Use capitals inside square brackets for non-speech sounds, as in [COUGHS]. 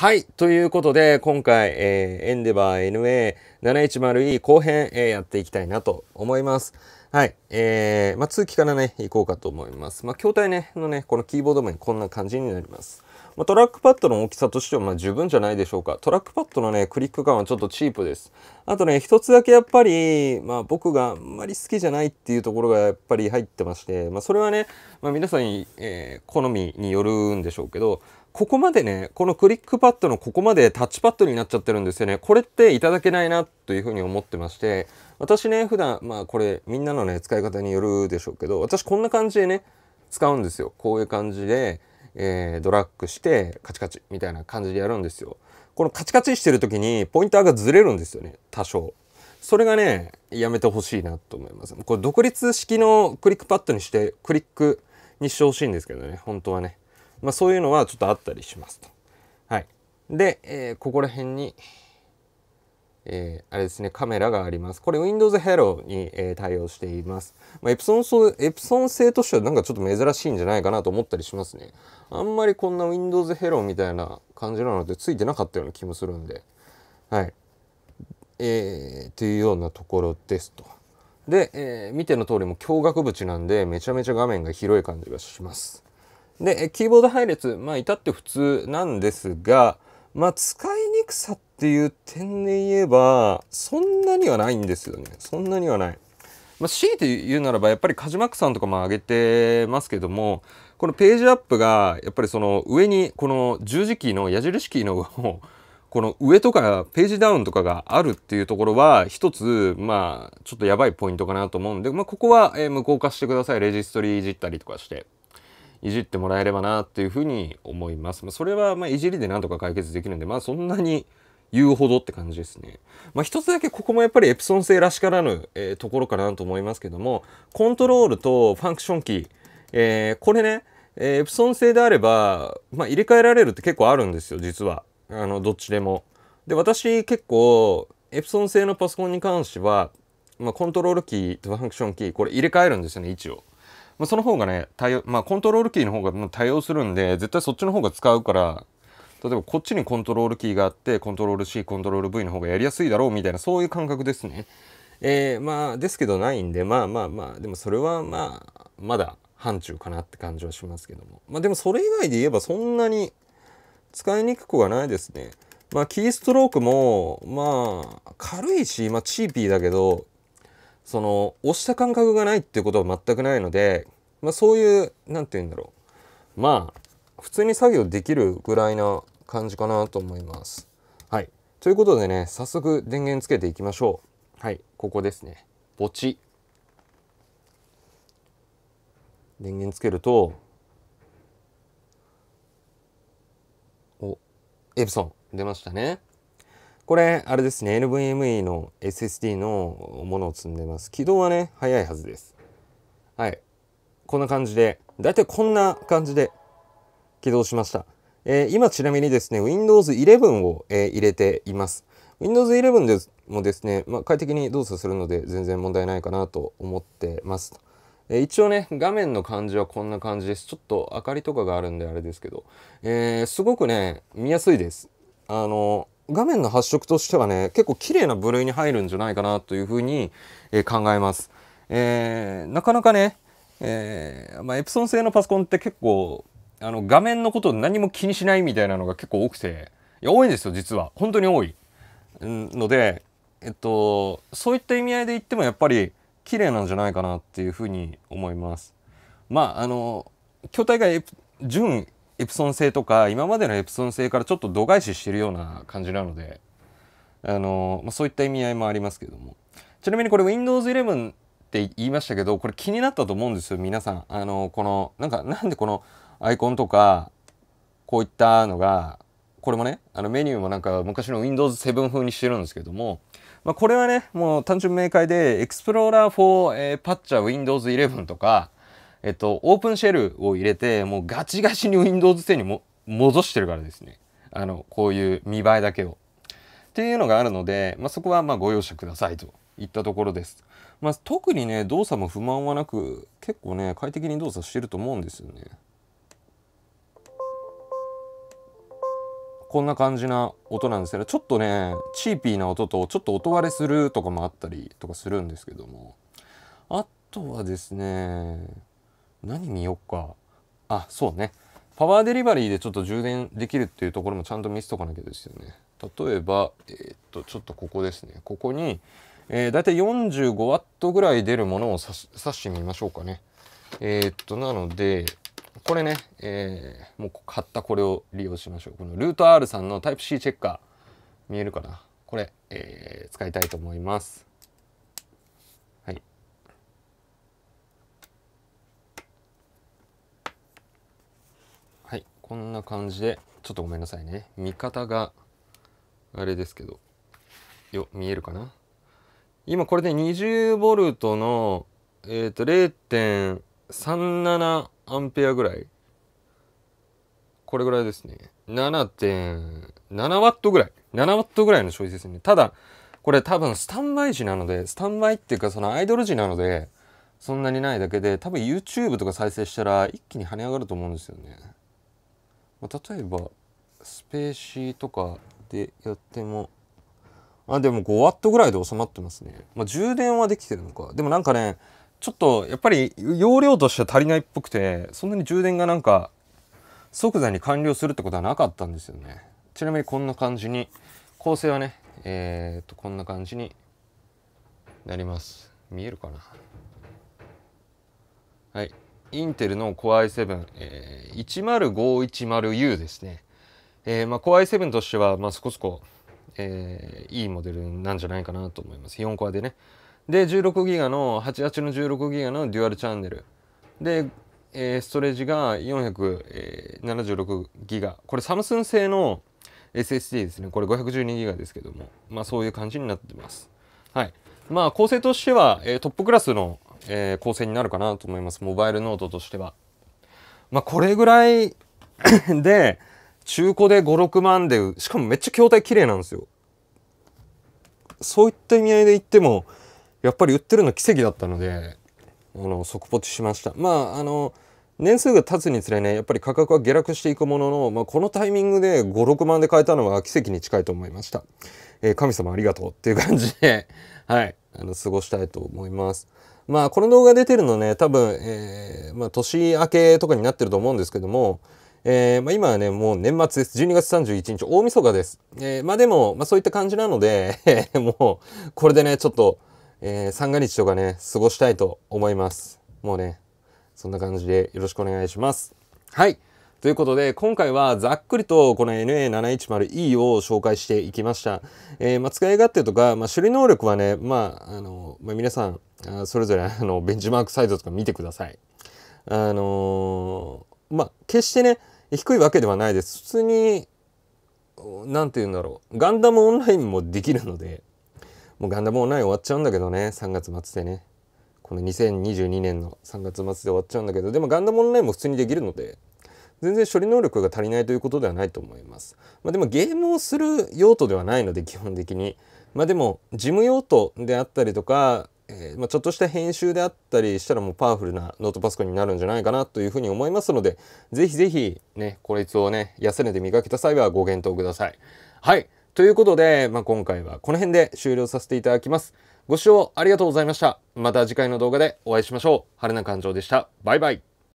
はい。ということで、今回、えー、エンデバー NA710E 後編、えー、やっていきたいなと思います。はい。えー、まあ、通気からね、いこうかと思います。まあ、筐体ね、のね、このキーボード面、こんな感じになります。まあ、トラックパッドの大きさとしては、ま十分じゃないでしょうか。トラックパッドのね、クリック感はちょっとチープです。あとね、一つだけやっぱり、まあ、僕があんまり好きじゃないっていうところがやっぱり入ってまして、まそれはね、ま皆さんに、え好みによるんでしょうけど、ここまでね、このクリックパッドのここまでタッチパッドになっちゃってるんですよね。これっていただけないなというふうに思ってまして、私ね、普段、まあこれみんなのね、使い方によるでしょうけど、私こんな感じでね、使うんですよ。こういう感じで、えー、ドラッグしてカチカチみたいな感じでやるんですよ。このカチカチしてる時にポインターがずれるんですよね、多少。それがね、やめてほしいなと思います。これ独立式のクリックパッドにして、クリックにしてほしいんですけどね、本当はね。まあ、そういうのはちょっとあったりしますと。はい、で、えー、ここら辺に、えー、あれですね、カメラがあります。これ Windows Hello に、えー、対応しています。まあ、エプソンソ、エプソン製としてはなんかちょっと珍しいんじゃないかなと思ったりしますね。あんまりこんな Windows Hello みたいな感じなのでついてなかったような気もするんで。はい。えー、というようなところですと。で、えー、見ての通りも驚愕縁なんでめちゃめちゃ画面が広い感じがします。で、キーボード配列、まあ、至って普通なんですが、まあ、使いにくさっていう点で言えば、そんなにはないんですよね。そんなにはない。まあ、強いて言うならばやっぱりカジマックさんとかも上げてますけどもこのページアップがやっぱりその上にこの十字キーの矢印キーのを [LAUGHS] この上とかページダウンとかがあるっていうところは一つまあちょっとやばいポイントかなと思うんで、まあ、ここは無効化してくださいレジストリーいじったりとかして。いじってもらえればなというふうに思います。まあ、それはまいじりでなんとか解決できるんで、まあそんなに言うほどって感じですね。まあ一つだけここもやっぱりエプソン製らしからぬ、えー、ところかなと思いますけども、コントロールとファンクションキー、えー、これね、えー、エプソン製であれば、まあ、入れ替えられるって結構あるんですよ、実は。あの、どっちでも。で、私結構、エプソン製のパソコンに関しては、まあ、コントロールキーとファンクションキー、これ入れ替えるんですよね、位置を。まあ、その方がね、対応、まあ、コントロールキーの方が対応するんで、絶対そっちの方が使うから、例えばこっちにコントロールキーがあって、コントロール C、コントロール V の方がやりやすいだろうみたいな、そういう感覚ですね。えー、まあ、ですけどないんで、まあまあまあ、でもそれはまあ、まだ範疇かなって感じはしますけども。まあでもそれ以外で言えばそんなに使いにくくはないですね。まあ、キーストロークも、まあ、軽いし、まあ、チーピーだけど、その押した感覚がないっていうことは全くないので、まあ、そういう何て言うんだろうまあ普通に作業できるぐらいな感じかなと思います。はい、ということでね早速電源つけていきましょう。はいここですね。墓地電源つけるとおエプソン出ましたね。これ、あれですね、NVMe の SSD のものを積んでます。起動はね、早いはずです。はい。こんな感じで、だいたいこんな感じで起動しました。えー、今ちなみにですね、Windows 11を、えー、入れています。Windows 11でもですね、まあ、快適に動作するので全然問題ないかなと思ってます。えー、一応ね、画面の感じはこんな感じです。ちょっと明かりとかがあるんであれですけど、えすごくね、見やすいです。あの画面の発色としてはね結構綺麗な部類に入るんじゃないかなというふうに、えー、考えます、えー、なかなかね、えーまあ、エプソン製のパソコンって結構あの画面のことを何も気にしないみたいなのが結構多くていや多いんですよ実は本当に多いのでえっとそういった意味合いで言ってもやっぱり綺麗なんじゃないかなっていうふうに思いますまああの筐体が準エプソン製とか今までのエプソン製からちょっと度外視してるような感じなのであの、まあ、そういった意味合いもありますけどもちなみにこれ Windows 11って言いましたけどこれ気になったと思うんですよ皆さんあのこのなんかなんでこのアイコンとかこういったのがこれもねあのメニューもなんか昔の Windows7 風にしてるんですけども、まあ、これはねもう単純明快で Explorer for、えー、Patcher Windows 11とかえっと、オープンシェルを入れて、もうガチガチに Windows 10にも戻してるからですね。あの、こういう見栄えだけを。っていうのがあるので、まあ、そこはまご容赦くださいといったところです。まあ、特にね、動作も不満はなく、結構ね、快適に動作してると思うんですよね。こんな感じな音なんですけど、ちょっとね、チーピーな音と、ちょっと音割れするとかもあったりとかするんですけども。あとはですね、何見よっかあそうねパワーデリバリーでちょっと充電できるっていうところもちゃんと見せとかなきゃですよね例えばえー、っとちょっとここですねここに、えー、だいたい 45W ぐらい出るものを刺してみましょうかねえー、っとなのでこれね、えー、もう買ったこれを利用しましょうこのルート R さんのタイプ C チェッカー見えるかなこれ、えー、使いたいと思いますこんな感じでちょっとごめんなさいね見方があれですけどよ見えるかな今これで 20V の、えーと、0.37アンペアぐらいこれぐらいですね 7.7W ぐらい 7W ぐらいの消費ですねただこれ多分スタンバイ時なのでスタンバイっていうかそのアイドル時なのでそんなにないだけで多分 YouTube とか再生したら一気に跳ね上がると思うんですよねまあ、例えばスペーシーとかでやってもあでも 5W ぐらいで収まってますね、まあ、充電はできてるのかでもなんかねちょっとやっぱり容量としては足りないっぽくてそんなに充電がなんか即座に完了するってことはなかったんですよねちなみにこんな感じに構成はねえー、っとこんな感じになります見えるかなはいインテルの Core i7、えー 10510U ですね。えー、まあ、Core i7 としては、まあ、そこそこ、えー、いいモデルなんじゃないかなと思います。4コアでね。で、16ギガの、88の16ギガのデュアルチャンネル。で、えー、ストレージが476ギガ。これ、サムスン製の SSD ですね。これ512ギガですけども。まあ、そういう感じになってます。はい。まあ、構成としては、えー、トップクラスの、えー、構成になるかなと思います。モバイルノートとしては。まあ、これぐらい [COUGHS] で、中古で5、6万で、しかもめっちゃ筐体綺麗なんですよ。そういった意味合いで言っても、やっぱり売ってるの奇跡だったので、あの、即ポチしました。まあ、あの、年数が経つにつれね、やっぱり価格は下落していくものの、まあ、このタイミングで5、6万で買えたのは奇跡に近いと思いました。えー、神様ありがとうっていう感じで、はい、あの、過ごしたいと思います。まあこの動画出てるのね多分、えー、まあ、年明けとかになってると思うんですけども、えー、まあ、今はねもう年末です12月31日大晦日です、えー、まあでも、まあ、そういった感じなのでもうこれでねちょっと、え三が日とかね過ごしたいと思いますもうねそんな感じでよろしくお願いしますはいということで、今回はざっくりとこの NA710E を紹介していきました。えー、まあ、使い勝手とか、まあ、処理能力はね、まあ、あの、まあ、皆さん、あそれぞれあのベンチマークサイズとか見てください。あのー、まあ、決してね、低いわけではないです。普通に、何て言うんだろう。ガンダムオンラインもできるので、もうガンダムオンライン終わっちゃうんだけどね、3月末でね。この2022年の3月末で終わっちゃうんだけど、でもガンダムオンラインも普通にできるので、全然処理能力が足りないということではないと思います。まあ、でもゲームをする用途ではないので基本的に。まあ、でも事務用途であったりとか、えー、まあ、ちょっとした編集であったりしたらもうパワフルなノートパソコンになるんじゃないかなというふうに思いますので是非是非ねこいつをね安値で見かけた際はご検討ください。はいということで、まあ、今回はこの辺で終了させていただきます。ご視聴ありがとうございました。また次回の動画でお会いしましょう。春菜館長でした。バイバイ。